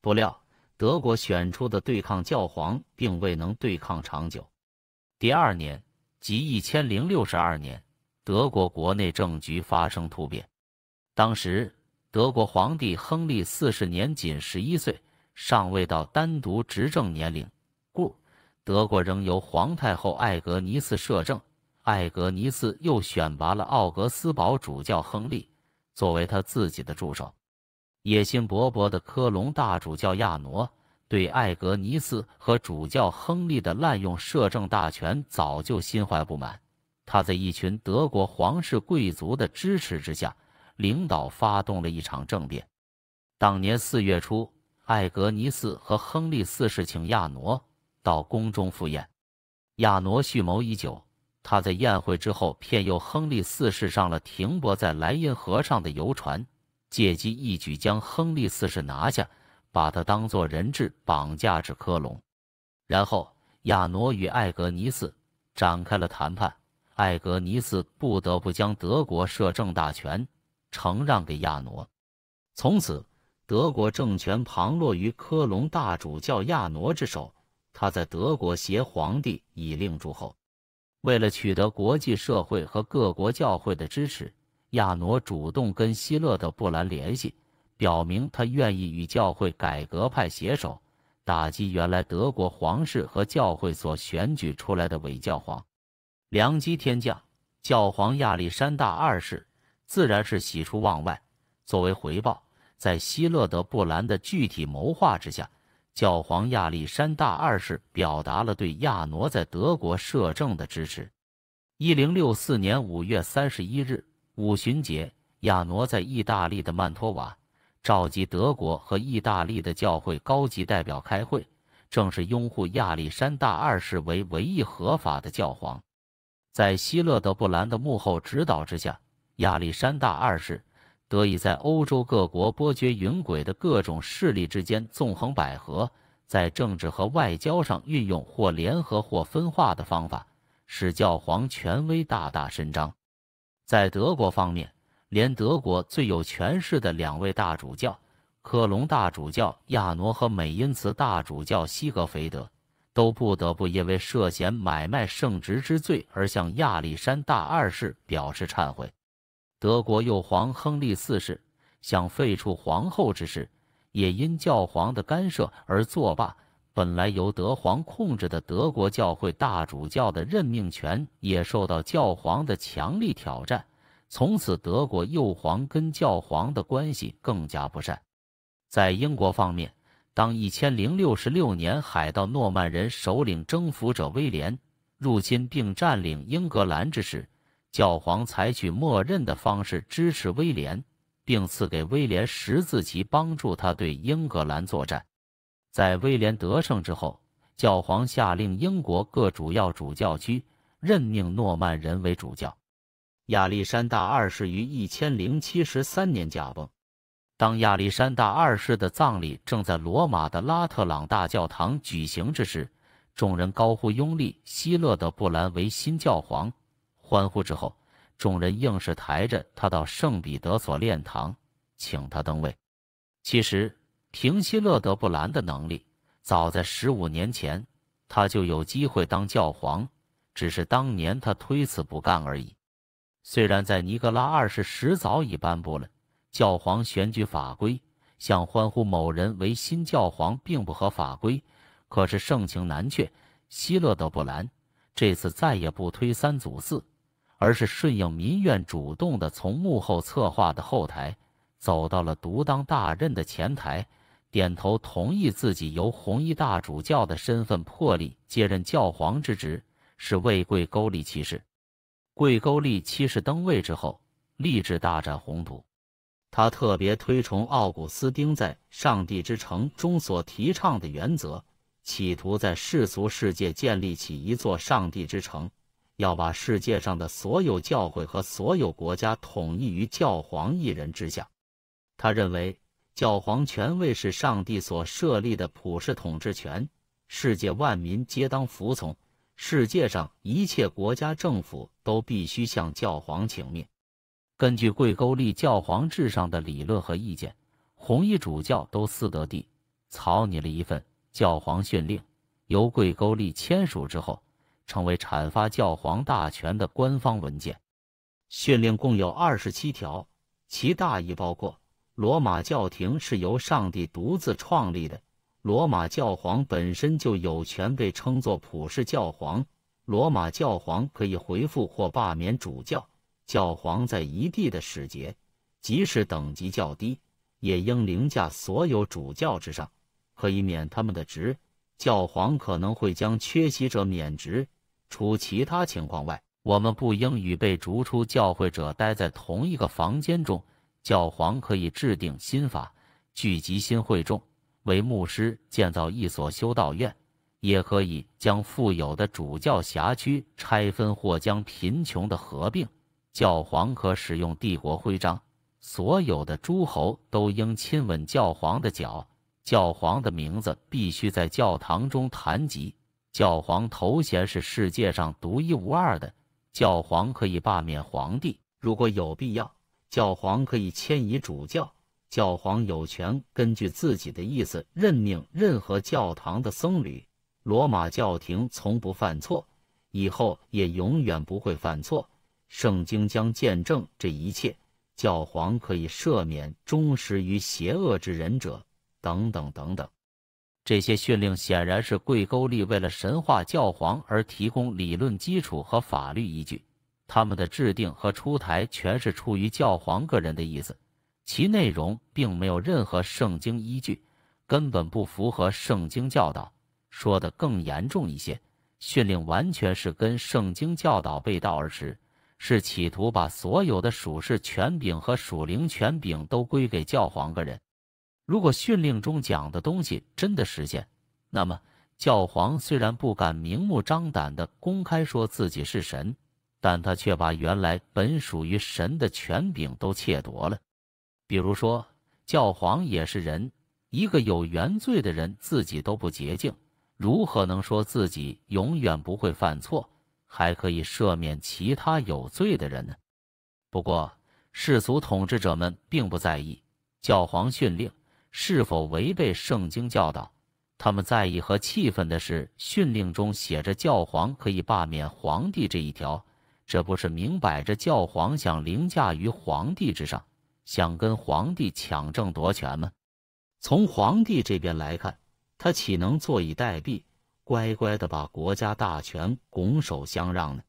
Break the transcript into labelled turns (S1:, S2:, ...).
S1: 不料，德国选出的对抗教皇，并未能对抗长久。第二年，即一千零六十二年，德国国内政局发生突变。当时，德国皇帝亨利四十年仅十一岁，尚未到单独执政年龄，故德国仍由皇太后艾格尼斯摄政。艾格尼斯又选拔了奥格斯堡主教亨利作为他自己的助手。野心勃勃的科隆大主教亚诺对艾格尼斯和主教亨利的滥用摄政大权早就心怀不满，他在一群德国皇室贵族的支持之下，领导发动了一场政变。当年四月初，艾格尼斯和亨利四世请亚诺到宫中赴宴，亚诺蓄谋已久，他在宴会之后骗诱亨利四世上了停泊在莱茵河上的游船。借机一举将亨利四世拿下，把他当作人质绑架至科隆，然后亚诺与艾格尼斯展开了谈判。艾格尼斯不得不将德国摄政大权承让给亚诺，从此德国政权旁落于科隆大主教亚诺之手。他在德国携皇帝以令诸侯，为了取得国际社会和各国教会的支持。亚诺主动跟希勒德·布兰联系，表明他愿意与教会改革派携手，打击原来德国皇室和教会所选举出来的伪教皇。良机天降，教皇亚历山大二世自然是喜出望外。作为回报，在希勒德·布兰的具体谋划之下，教皇亚历山大二世表达了对亚诺在德国摄政的支持。一零六四年五月三十一日。五旬节，亚挪在意大利的曼托瓦召集德国和意大利的教会高级代表开会，正式拥护亚历山大二世为唯一合法的教皇。在希勒德布兰的幕后指导之下，亚历山大二世得以在欧洲各国波谲云诡的各种势力之间纵横捭阖，在政治和外交上运用或联合或分化的方法，使教皇权威大大伸张。在德国方面，连德国最有权势的两位大主教——科隆大主教亚诺和美因茨大主教西格菲德，都不得不因为涉嫌买卖圣职之罪而向亚历山大二世表示忏悔。德国右皇亨利四世想废除皇后之事，也因教皇的干涉而作罢。本来由德皇控制的德国教会大主教的任命权也受到教皇的强力挑战，从此德国幼皇跟教皇的关系更加不善。在英国方面，当一千零六十六年海盗诺曼人首领征服者威廉入侵并占领英格兰之时，教皇采取默认的方式支持威廉，并赐给威廉十字旗，帮助他对英格兰作战。在威廉得胜之后，教皇下令英国各主要主教区任命诺曼人为主教。亚历山大二世于一千零七十三年驾崩。当亚历山大二世的葬礼正在罗马的拉特朗大教堂举行之时，众人高呼拥立希勒的布兰为新教皇，欢呼之后，众人硬是抬着他到圣彼得所练堂，请他登位。其实。平息勒德布兰的能力，早在十五年前，他就有机会当教皇，只是当年他推辞不干而已。虽然在尼格拉二世时早已颁布了教皇选举法规，想欢呼某人为新教皇并不合法规，可是盛情难却。希勒德布兰这次再也不推三阻四，而是顺应民愿，主动的从幕后策划的后台走到了独当大任的前台。点头同意自己由红衣大主教的身份破例接任教皇之职，是为贵勾利骑士。贵勾利骑士登位之后，立志大展宏图。他特别推崇奥古斯丁在《上帝之城》中所提倡的原则，企图在世俗世界建立起一座上帝之城，要把世界上的所有教会和所有国家统一于教皇一人之下。他认为。教皇权位是上帝所设立的普世统治权，世界万民皆当服从，世界上一切国家政府都必须向教皇请命。根据《贵沟利教皇制》上的理论和意见，红衣主教都四德帝草拟了一份教皇训令，由贵沟利签署之后，成为阐发教皇大权的官方文件。训令共有二十七条，其大意包括。罗马教廷是由上帝独自创立的。罗马教皇本身就有权被称作普世教皇。罗马教皇可以回复或罢免主教。教皇在一地的使节，即使等级较低，也应凌驾所有主教之上，可以免他们的职。教皇可能会将缺席者免职。除其他情况外，我们不应与被逐出教会者待在同一个房间中。教皇可以制定新法，聚集新会众，为牧师建造一所修道院，也可以将富有的主教辖区拆分或将贫穷的合并。教皇可使用帝国徽章，所有的诸侯都应亲吻教皇的脚，教皇的名字必须在教堂中谈及。教皇头衔是世界上独一无二的。教皇可以罢免皇帝，如果有必要。教皇可以迁移主教，教皇有权根据自己的意思任命任何教堂的僧侣。罗马教廷从不犯错，以后也永远不会犯错。圣经将见证这一切。教皇可以赦免忠实于邪恶之人者，等等等等。这些训令显然是贵沟利为了神话教皇而提供理论基础和法律依据。他们的制定和出台全是出于教皇个人的意思，其内容并没有任何圣经依据，根本不符合圣经教导。说的更严重一些，训令完全是跟圣经教导背道而驰，是企图把所有的属事权柄和属灵权柄都归给教皇个人。如果训令中讲的东西真的实现，那么教皇虽然不敢明目张胆的公开说自己是神。但他却把原来本属于神的权柄都窃夺了，比如说教皇也是人，一个有原罪的人自己都不洁净，如何能说自己永远不会犯错，还可以赦免其他有罪的人呢？不过世俗统治者们并不在意教皇训令是否违背圣经教导，他们在意和气愤的是训令中写着教皇可以罢免皇帝这一条。这不是明摆着教皇想凌驾于皇帝之上，想跟皇帝抢政夺权吗？从皇帝这边来看，他岂能坐以待毙，乖乖的把国家大权拱手相让呢？